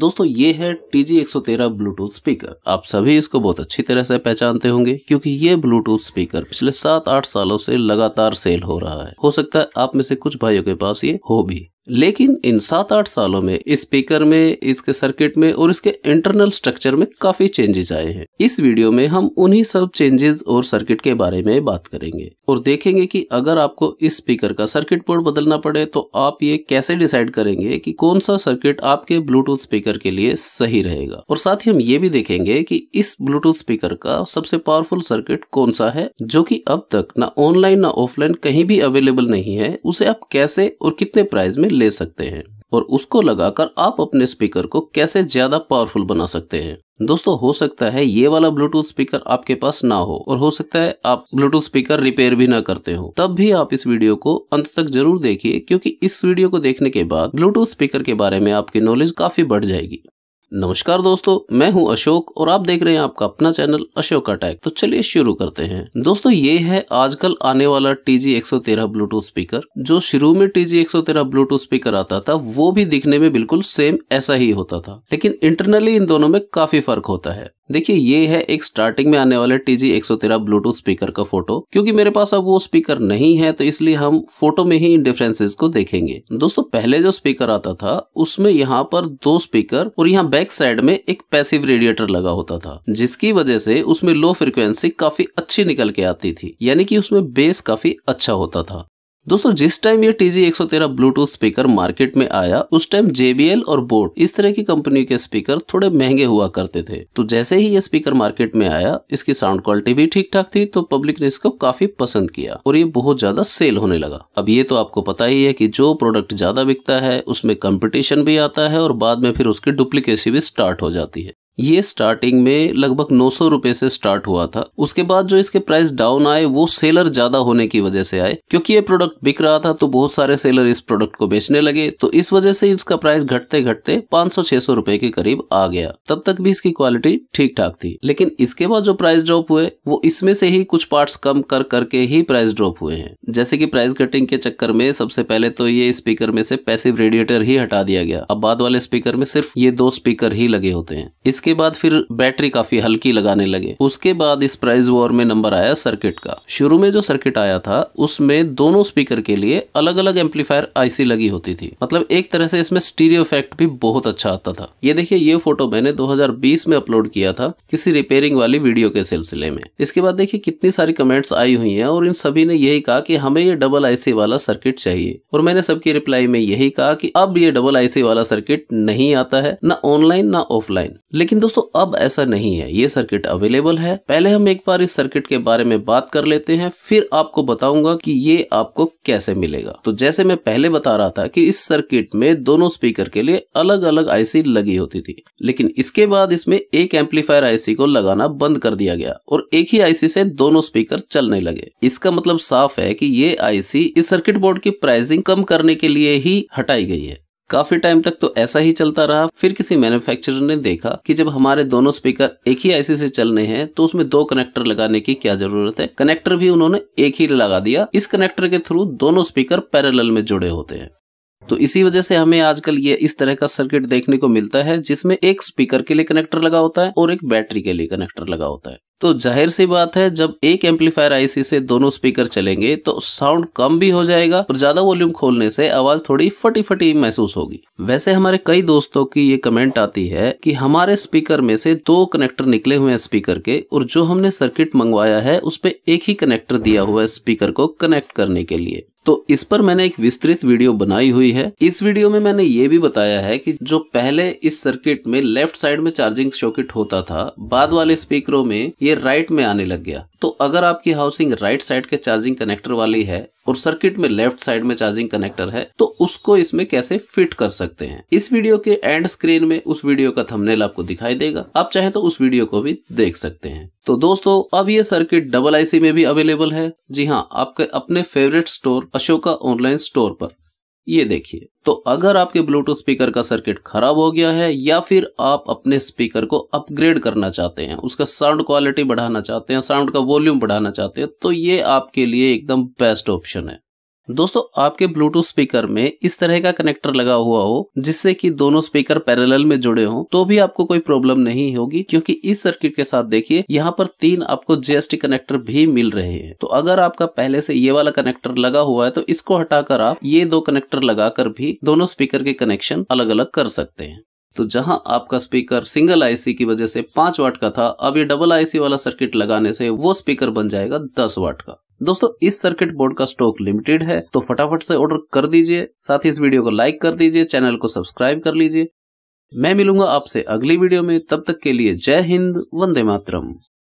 दोस्तों ये है टी जी ब्लूटूथ स्पीकर आप सभी इसको बहुत अच्छी तरह से पहचानते होंगे क्योंकि ये ब्लूटूथ स्पीकर पिछले सात आठ सालों से लगातार सेल हो रहा है हो सकता है आप में से कुछ भाइयों के पास ये हो भी लेकिन इन सात आठ सालों में स्पीकर में इसके सर्किट में और इसके इंटरनल स्ट्रक्चर में काफी चेंजेस आए हैं इस वीडियो में हम उन्हीं सब चेंजेस और सर्किट के बारे में बात करेंगे और देखेंगे कि अगर आपको इस स्पीकर का सर्किट बोर्ड बदलना पड़े तो आप ये कैसे डिसाइड करेंगे कि कौन सा सर्किट आपके ब्लूटूथ स्पीकर के लिए सही रहेगा और साथ ही हम ये भी देखेंगे की इस ब्लूटूथ स्पीकर का सबसे पावरफुल सर्किट कौन सा है जो की अब तक ना ऑनलाइन ना ऑफलाइन कहीं भी अवेलेबल नहीं है उसे आप कैसे और कितने प्राइस में ले सकते हैं और उसको लगाकर आप अपने स्पीकर को कैसे ज्यादा पावरफुल बना सकते हैं दोस्तों हो सकता है ये वाला ब्लूटूथ स्पीकर आपके पास ना हो और हो सकता है आप ब्लूटूथ स्पीकर रिपेयर भी ना करते हो तब भी आप इस वीडियो को अंत तक जरूर देखिए क्योंकि इस वीडियो को देखने के बाद ब्लूटूथ स्पीकर के बारे में आपकी नॉलेज काफी बढ़ जाएगी नमस्कार दोस्तों मैं हूं अशोक और आप देख रहे हैं आपका अपना चैनल अशोक अटैक तो चलिए शुरू करते हैं दोस्तों ये है आजकल आने वाला टीजी 113 ब्लूटूथ स्पीकर जो शुरू में टीजी 113 ब्लूटूथ स्पीकर आता था वो भी दिखने में बिल्कुल सेम ऐसा ही होता था लेकिन इंटरनली इन दोनों में काफी फर्क होता है देखिए ये है एक स्टार्टिंग में आने वाले टीजी 113 एक सौ ब्लूटूथ स्पीकर का फोटो क्योंकि मेरे पास अब वो स्पीकर नहीं है तो इसलिए हम फोटो में ही इन डिफरेंसेस को देखेंगे दोस्तों पहले जो स्पीकर आता था उसमें यहाँ पर दो स्पीकर और यहाँ बैक साइड में एक पैसिव रेडिएटर लगा होता था जिसकी वजह से उसमें लो फ्रिक्वेंसी काफी अच्छी निकल के आती थी यानी कि उसमें बेस काफी अच्छा होता था दोस्तों जिस टाइम ये टी जी एक सौ तेरह ब्लूटूथ स्पीकर मार्केट में आया उस टाइम जेबीएल और बोट इस तरह की कंपनी के स्पीकर थोड़े महंगे हुआ करते थे तो जैसे ही ये स्पीकर मार्केट में आया इसकी साउंड क्वालिटी भी ठीक ठाक थी तो पब्लिक ने इसको काफी पसंद किया और ये बहुत ज्यादा सेल होने लगा अब ये तो आपको पता ही है की जो प्रोडक्ट ज्यादा बिकता है उसमें कॉम्पिटिशन भी आता है और बाद में फिर उसकी डुप्लीकेसी भी स्टार्ट हो जाती है ये स्टार्टिंग में लगभग नौ सौ रुपये से स्टार्ट हुआ था उसके बाद जो इसके प्राइस डाउन आए वो सेलर ज्यादा होने की वजह से आए क्योंकि ये प्रोडक्ट बिक रहा था तो बहुत सारे सेलर इस प्रोडक्ट को बेचने लगे तो इस वजह से इसका प्राइस घटते घटते पांच सौ छह सौ रुपए के करीब आ गया तब तक भी इसकी क्वालिटी ठीक ठाक थी लेकिन इसके बाद जो प्राइस ड्रॉप हुए वो इसमें से ही कुछ पार्ट कम कर करके ही प्राइस ड्रॉप हुए हैं जैसे की प्राइस कटिंग के चक्कर में सबसे पहले तो ये स्पीकर में से पैसिव रेडिएटर ही हटा दिया गया अब बाद वाले स्पीकर में सिर्फ ये दो स्पीकर ही लगे होते हैं इस इसके बाद फिर बैटरी काफी हल्की लगाने लगे उसके बाद इस प्राइज वॉर में नंबर आया सर्किट का शुरू में जो सर्किट आया था उसमें दोनों स्पीकर के लिए अलग अलग एम्पलीफायर आईसी लगी होती थी मतलब एक तरह से इसमें स्टीरियो इफेक्ट भी बहुत अच्छा आता था ये देखिए ये फोटो मैंने 2020 में अपलोड किया था किसी रिपेयरिंग वाली वीडियो के सिलसिले में इसके बाद देखिए कितनी सारी कमेंट्स आई हुई हैं और इन सभी ने यही कहा कि हमें ये डबल आईसी वाला सर्किट चाहिए और मैंने सबकी रिप्लाई में यही कहा कि अब ये डबल आईसी वाला सर्किट नहीं आता है ना ऑनलाइन ना ऑफलाइन लेकिन लेकिन दोस्तों अब ऐसा नहीं है ये सर्किट अवेलेबल है पहले हम एक बार इस सर्किट के बारे में बात कर लेते हैं फिर आपको बताऊंगा कि ये आपको कैसे मिलेगा तो जैसे मैं पहले बता रहा था कि इस सर्किट में दोनों स्पीकर के लिए अलग अलग आईसी लगी होती थी लेकिन इसके बाद इसमें एक एम्पलीफायर आईसी को लगाना बंद कर दिया गया और एक ही आईसी से दोनों स्पीकर चलने लगे इसका मतलब साफ है की ये आईसी इस सर्किट बोर्ड की प्राइसिंग कम करने के लिए ही हटाई गई है काफी टाइम तक तो ऐसा ही चलता रहा फिर किसी मैन्युफैक्चरर ने देखा कि जब हमारे दोनों स्पीकर एक ही आईसी से चलने हैं तो उसमें दो कनेक्टर लगाने की क्या जरूरत है कनेक्टर भी उन्होंने एक ही लगा दिया इस कनेक्टर के थ्रू दोनों स्पीकर पैरेलल में जुड़े होते हैं तो इसी वजह से हमें आजकल ये इस तरह का सर्किट देखने को मिलता है जिसमें एक स्पीकर के लिए कनेक्टर लगा होता है और एक बैटरी के लिए कनेक्टर लगा होता है तो जाहिर सी बात है जब एक एम्पलीफायर आईसी से दोनों स्पीकर चलेंगे तो साउंड कम भी हो जाएगा और ज्यादा वॉल्यूम खोलने से आवाज थोड़ी फटी फटी महसूस होगी वैसे हमारे कई दोस्तों की ये कमेंट आती है कि हमारे स्पीकर में से दो कनेक्टर निकले हुए हैं स्पीकर के और जो हमने सर्किट मंगवाया है उस पर एक ही कनेक्टर दिया हुआ है स्पीकर को कनेक्ट करने के लिए तो इस पर मैंने एक विस्तृत वीडियो बनाई हुई है इस वीडियो में मैंने ये भी बताया है कि जो पहले इस सर्किट में लेफ्ट साइड में चार्जिंग सॉकेट होता था बाद वाले स्पीकरों में ये राइट में आने लग गया तो अगर आपकी हाउसिंग राइट साइड के चार्जिंग कनेक्टर वाली है और सर्किट में लेफ्ट साइड में चार्जिंग कनेक्टर है तो उसको इसमें कैसे फिट कर सकते हैं इस वीडियो के एंड स्क्रीन में उस वीडियो का थंबनेल आपको दिखाई देगा आप चाहे तो उस वीडियो को भी देख सकते हैं तो दोस्तों अब ये सर्किट डबल आईसी में भी अवेलेबल है जी हाँ आपके अपने favourite store Ashoka online store पर ये देखिए तो अगर आपके ब्लूटूथ स्पीकर का सर्किट खराब हो गया है या फिर आप अपने स्पीकर को अपग्रेड करना चाहते हैं उसका साउंड क्वालिटी बढ़ाना चाहते हैं साउंड का वॉल्यूम बढ़ाना चाहते हैं तो ये आपके लिए एकदम बेस्ट ऑप्शन है दोस्तों आपके ब्लूटूथ स्पीकर में इस तरह का कनेक्टर लगा हुआ हो जिससे कि दोनों स्पीकर पैरेलल में जुड़े हों तो भी आपको कोई प्रॉब्लम नहीं होगी क्योंकि इस सर्किट के साथ देखिए यहाँ पर तीन आपको जीएसटी कनेक्टर भी मिल रहे हैं तो अगर आपका पहले से ये वाला कनेक्टर लगा हुआ है तो इसको हटाकर आप ये दो कनेक्टर लगाकर भी दोनों स्पीकर के कनेक्शन अलग अलग कर सकते हैं तो जहां आपका स्पीकर सिंगल आईसी की वजह से पांच वाट का था अब ये डबल आईसी वाला सर्किट लगाने से वो स्पीकर बन जाएगा दस वाट का दोस्तों इस सर्किट बोर्ड का स्टॉक लिमिटेड है तो फटाफट से ऑर्डर कर दीजिए साथ ही इस वीडियो को लाइक कर दीजिए चैनल को सब्सक्राइब कर लीजिए मैं मिलूंगा आपसे अगली वीडियो में तब तक के लिए जय हिंद वंदे मातरम